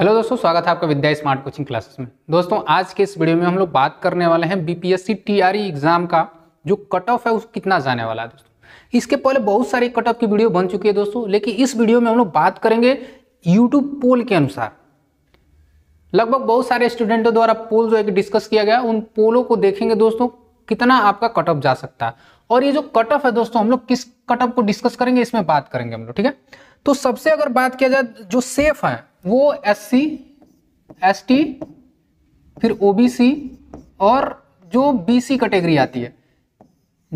hello दोस्तों स्वागत है आपका विद्या स्मार्ट कोचिंग क्लासेस में दोस्तों आज के इस वीडियो में हम लोग बात करने वाले हैं बीपीएससी टीआरई एग्जाम का जो कट ऑफ है उस कितना जाने वाला है दोस्तों इसके पहले बहुत सारे कट ऑफ की वीडियो बन चुकी है दोस्तों लेकिन इस वीडियो में हम लोग बात करेंगे यूट्यूब पोल के अनुसार लगभग बहुत सारे स्टूडेंटों द्वारा पोल जो है डिस्कस किया गया उन पोलों को देखेंगे दोस्तों कितना आपका कट ऑफ जा सकता है और ये जो कट ऑफ है दोस्तों हम लोग किस कट ऑफ को डिस्कस करेंगे इसमें बात करेंगे हम लोग ठीक है तो सबसे अगर बात किया जाए जो सेफ है वो एस सी एस टी फिर ओ बी सी और जो बी सी कैटेगरी आती है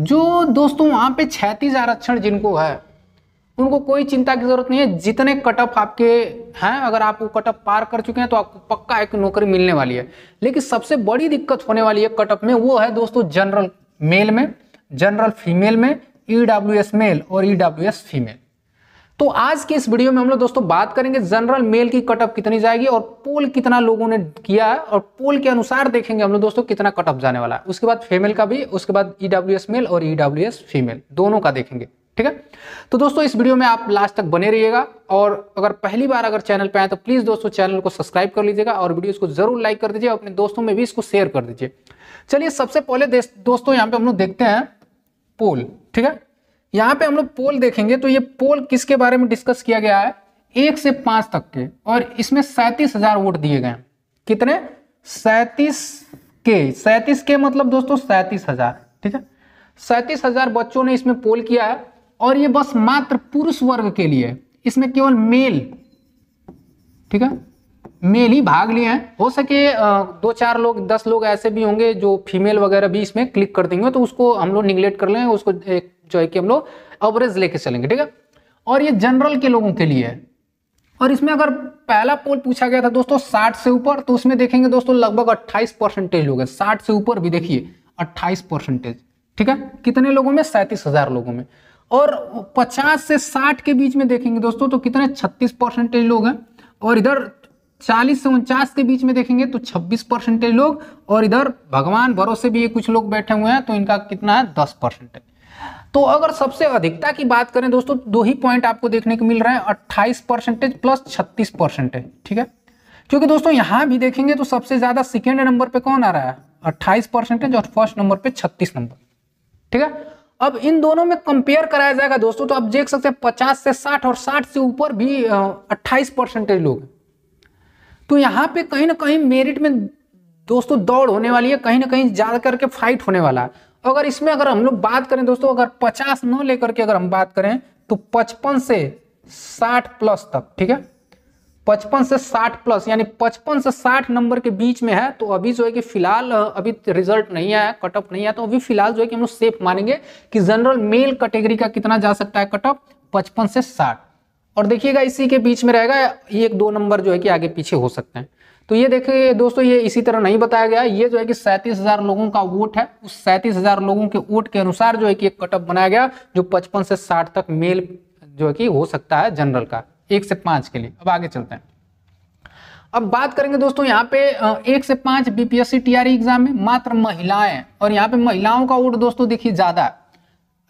जो दोस्तों वहाँ पे छैतीस आरक्षण जिनको है उनको कोई चिंता की जरूरत नहीं है जितने कट ऑफ आपके हैं अगर आप वो कट ऑफ पार कर चुके हैं तो आपको पक्का एक नौकरी मिलने वाली है लेकिन सबसे बड़ी दिक्कत होने वाली है कट ऑफ में वो है दोस्तों जनरल मेल में जनरल फीमेल में ई e मेल और ई e फीमेल तो आज के इस वीडियो में हम लोग दोस्तों बात करेंगे जनरल मेल की कटअप कितनी जाएगी और पोल कितना लोगों ने किया है और पोल के अनुसार देखेंगे हम लोग दोस्तों कितना कटअप जाने वाला है उसके बाद फीमेल का भी उसके बाद ईडब्ल्यू मेल और ईडब्ल्यू फीमेल दोनों का देखेंगे ठीक है तो दोस्तों इस वीडियो में आप लास्ट तक बने रहिएगा और अगर पहली बार अगर चैनल पर आए तो प्लीज़ दोस्तों चैनल को सब्सक्राइब कर लीजिएगा और वीडियो को जरूर लाइक कर दीजिए अपने दोस्तों में भी इसको शेयर कर दीजिए चलिए सबसे पहले दोस्तों यहाँ पे हम लोग देखते हैं पोल ठीक है यहाँ पे हम लोग पोल देखेंगे तो ये पोल किसके बारे में डिस्कस किया गया है एक से पांच तक के और इसमें सैतीस हजार वोट दिए गए कितने सैतीस के सैतीस के मतलब दोस्तों सैंतीस हजार ठीक है सैतीस हजार बच्चों ने इसमें पोल किया है और ये बस मात्र पुरुष वर्ग के लिए इसमें केवल मेल ठीक है में ही भाग लिए हैं हो सके दो चार लोग दस लोग ऐसे भी होंगे जो फीमेल वगैरह भी इसमें क्लिक कर देंगे तो उसको हम लोग निगलेक्ट कर लेंगे उसको एक जो है कि हम लोग एवरेज लेके चलेंगे ठीक है और ये जनरल के लोगों के लिए है और इसमें अगर पहला पोल पूछा गया था दोस्तों 60 से ऊपर तो उसमें देखेंगे दोस्तों लगभग 28 परसेंटेज लोग हैं 60 से ऊपर भी देखिए 28 परसेंटेज ठीक है कितने लोगों में सैंतीस हजार लोगों में और 50 से 60 के बीच में देखेंगे दोस्तों तो कितने 36 परसेंटेज लोग हैं और इधर चालीस से उनचास के बीच में देखेंगे तो छब्बीस परसेंटेज लोग और इधर भगवान भरोसे भी ये कुछ लोग बैठे हुए हैं तो इनका कितना है दस परसेंटेज तो अगर सबसे अधिकता की बात करें दोस्तों दो ही पॉइंट आपको देखने को मिल रहे हैं अट्ठाईस परसेंटेज प्लस छत्तीस परसेंटेज ठीक है क्योंकि दोस्तों यहाँ भी देखेंगे तो सबसे ज्यादा सेकेंड नंबर पे कौन आ रहा है अट्ठाईस परसेंटेज और फर्स्ट नंबर पे छत्तीस नंबर ठीक है अब इन दोनों में कंपेयर कराया जाएगा दोस्तों तो आप देख सकते हैं पचास से साठ और साठ से ऊपर भी अट्ठाईस परसेंटेज लोग हैं तो यहाँ पे कहीं ना कहीं मेरिट में दोस्तों दौड़ होने वाली है कहीं ना कहीं ज़्यादा करके फाइट होने वाला है अगर इसमें अगर हम लोग बात करें दोस्तों अगर पचास न लेकर के अगर हम बात करें तो पचपन से साठ प्लस तक ठीक है पचपन से साठ प्लस यानी पचपन से साठ नंबर के बीच में है तो अभी जो है कि फिलहाल अभी रिजल्ट नहीं आया कट ऑफ नहीं आया तो अभी फिलहाल जो है कि हम लोग सेफ मानेंगे कि जनरल मेल कैटेगरी का कितना जा सकता है कट ऑफ पचपन से साठ और देखिएगा इसी के बीच में रहेगा ये एक दो नंबर जो है कि आगे पीछे हो सकते हैं तो ये देखिए दोस्तों ये इसी तरह नहीं बताया गया ये जो है कि सैंतीस हजार लोगों का वोट है उस सैंतीस हजार लोगों के वोट के अनुसार जो है कि एक कटअप बनाया गया जो पचपन से साठ तक मेल जो है कि हो सकता है जनरल का एक से पांच के लिए अब आगे चलते हैं अब बात करेंगे दोस्तों यहाँ पे एक से पांच बीपीएससी टीआरई एग्जाम में मात्र महिलाएं और यहाँ पे महिलाओं का वोट दोस्तों देखिए ज्यादा है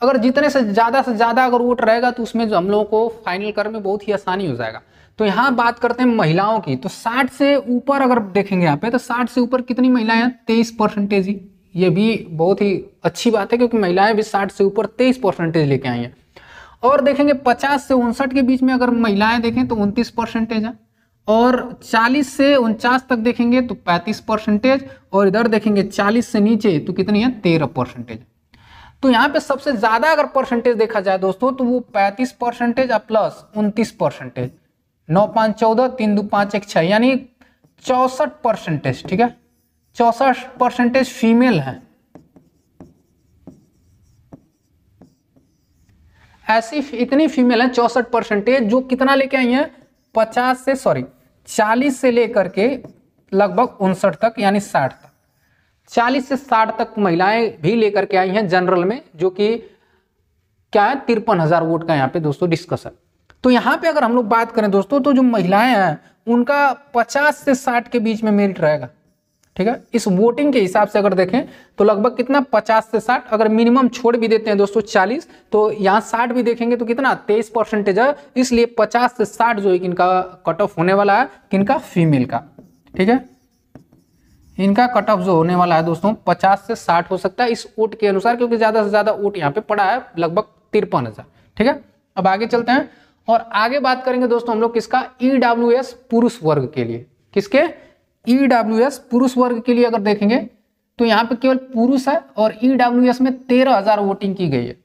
अगर जितने से ज़्यादा से ज़्यादा अगर वोट रहेगा तो उसमें जो हम लोगों को फाइनल कर में बहुत ही आसानी हो जाएगा तो यहाँ बात करते हैं महिलाओं की तो साठ से ऊपर अगर देखेंगे यहाँ पे तो साठ से ऊपर कितनी महिलाएं हैं तेईस परसेंटेज ही ये भी बहुत ही अच्छी बात है क्योंकि महिलाएं भी साठ से ऊपर तेईस परसेंटेज लेके आई हैं और देखेंगे पचास से उनसठ के बीच में अगर महिलाएं देखें तो उनतीस परसेंटेज है और 40 से उनचास तक देखेंगे तो 35 परसेंटेज और इधर देखेंगे 40 से नीचे तो कितनी है 13 परसेंटेज तो यहाँ पे सबसे ज्यादा अगर परसेंटेज देखा जाए दोस्तों तो वो पैंतीस परसेंटेज और प्लस उनतीस परसेंटेज नौ पाँच चौदह तीन दो पाँच एक छः यानी चौसठ परसेंटेज ठीक है चौसठ परसेंटेज फीमेल है ऐसी इतनी फीमेल है चौसठ परसेंटेज जो कितना लेके आई है पचास से सॉरी चालीस से लेकर के लगभग उनसठ तक यानी साठ तक चालीस से साठ तक महिलाएं भी लेकर के आई हैं जनरल में जो कि क्या है तिरपन हजार वोट का यहाँ पे दोस्तों डिस्कशन तो यहाँ पे अगर हम लोग बात करें दोस्तों तो जो महिलाएं हैं उनका 50 से 60 के बीच में मेरिट रहेगा ठीक है इस वोटिंग के हिसाब से अगर देखें तो लगभग कितना 50 से 60 अगर मिनिमम छोड़ भी देते हैं दोस्तों 40 तो यहाँ 60 भी देखेंगे तो कितना 23 परसेंटेज है इसलिए 50 से 60 जो है इनका कट ऑफ होने वाला है किनका फीमेल का ठीक है इनका कट ऑफ जो होने वाला है दोस्तों 50 से 60 हो सकता है इस ओट के अनुसार क्योंकि ज्यादा से ज्यादा ओट यहाँ पे पड़ा है लगभग तिरपन हजार ठीक है अब आगे चलते हैं और आगे बात करेंगे दोस्तों हम लोग किसका ई e पुरुष वर्ग के लिए किसके ई e पुरुष वर्ग के लिए अगर देखेंगे तो यहाँ पे केवल पुरुष है और ई e में तेरह हजार वोटिंग की गई है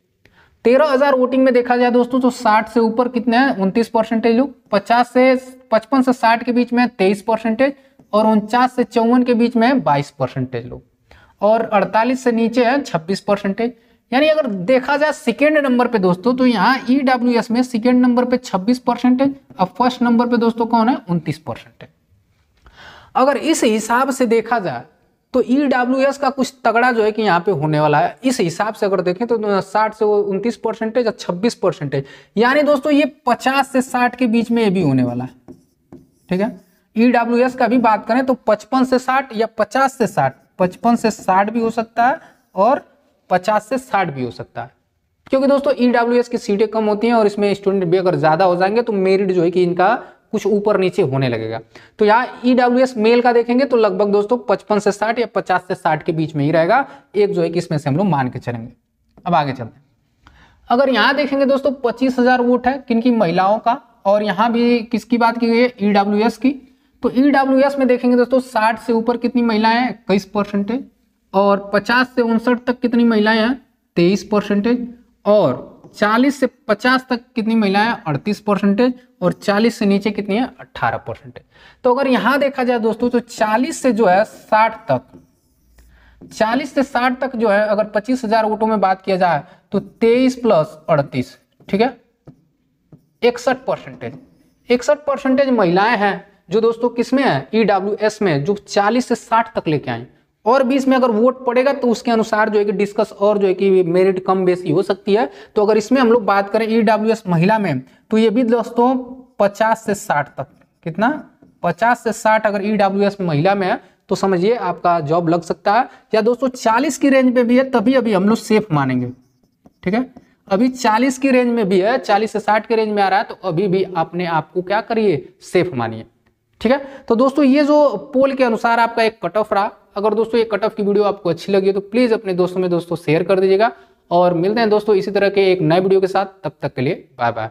तेरह हजार वोटिंग में देखा जाए दोस्तों तो 60 से ऊपर कितने हैं उनतीस परसेंटेज लोग 50 से 55 से 60 के बीच में 23 परसेंटेज और उनचास से चौवन के बीच में है बाईस परसेंटेज लोग और अड़तालीस से नीचे है छब्बीस परसेंटेज यानी अगर देखा जाए सेकेंड नंबर पे दोस्तों तो यहाँ ई डब्ल्यू एस में सेकेंड नंबर पे छब्बीस परसेंटेज और फर्स्ट नंबर पे दोस्तों कौन है उनतीस परसेंटेज अगर इस हिसाब से देखा जाए तो ई डब्ल्यू एस का कुछ तगड़ा जो है कि यहाँ पे होने वाला है इस हिसाब से अगर देखें तो साठ से उनतीस परसेंटेज और छब्बीस परसेंटेज यानी दोस्तों ये पचास से साठ के बीच में ये भी होने वाला है ठीक है ईडब्ल्यू e का भी बात करें तो पचपन से साठ या पचास से साठ पचपन से साठ भी हो सकता है और पचास से साठ भी हो सकता है क्योंकि दोस्तों ईडब्ल्यू e की सीटें कम होती हैं और इसमें स्टूडेंट भी अगर ज़्यादा हो जाएंगे तो मेरिट जो है कि इनका कुछ ऊपर नीचे होने लगेगा तो यहाँ ईडब्ल्यू e मेल का देखेंगे तो लगभग दोस्तों पचपन से साठ या पचास से साठ के बीच में ही रहेगा एक जो है कि इसमें से हम लोग मान के चलेंगे अब आगे चलते हैं अगर यहाँ देखेंगे दोस्तों पच्चीस हजार वोट है किनकी महिलाओं का और यहाँ भी किसकी बात की गई है ईडब्ल्यू की तो ईडब्ल्यू e में देखेंगे दोस्तों साठ से ऊपर कितनी महिलाएं हैं इक्कीस परसेंटेज और पचास से उनसठ तक कितनी महिलाएं हैं तेईस परसेंटेज और चालीस से पचास तक कितनी महिलाएं अड़तीस परसेंटेज और चालीस से नीचे कितनी है अट्ठारह परसेंटेज तो अगर यहां देखा जाए दोस्तों तो चालीस से जो है साठ तक चालीस से साठ तक जो है अगर पच्चीस हजार वोटों में बात किया जाए तो तेईस प्लस अड़तीस ठीक है इकसठ परसेंटेज इकसठ परसेंटेज महिलाएं हैं जो दोस्तों किसमें है ई e में जो 40 से 60 तक लेके आए और बीस में अगर वोट पड़ेगा तो उसके अनुसार जो है कि डिस्कस और जो है कि मेरिट कम बेसी हो सकती है तो अगर इसमें हम लोग बात करें ई e महिला में तो ये भी दोस्तों पचास से साठ तक कितना पचास से साठ अगर ई e महिला में है तो समझिए आपका जॉब लग सकता है या दोस्तों चालीस की रेंज में भी है तभी अभी हम लोग सेफ मानेंगे ठीक है अभी 40 की रेंज में भी है 40 से 60 के रेंज में आ रहा है तो अभी भी आप आपको क्या करिए सेफ मानिए ठीक है तो दोस्तों ये जो पोल के अनुसार आपका एक कट ऑफ रहा अगर दोस्तों ये कट ऑफ की वीडियो आपको अच्छी लगी तो प्लीज़ अपने दोस्तों में दोस्तों शेयर कर दीजिएगा और मिलते हैं दोस्तों इसी तरह के एक नए वीडियो के साथ तब तक के लिए बाय बाय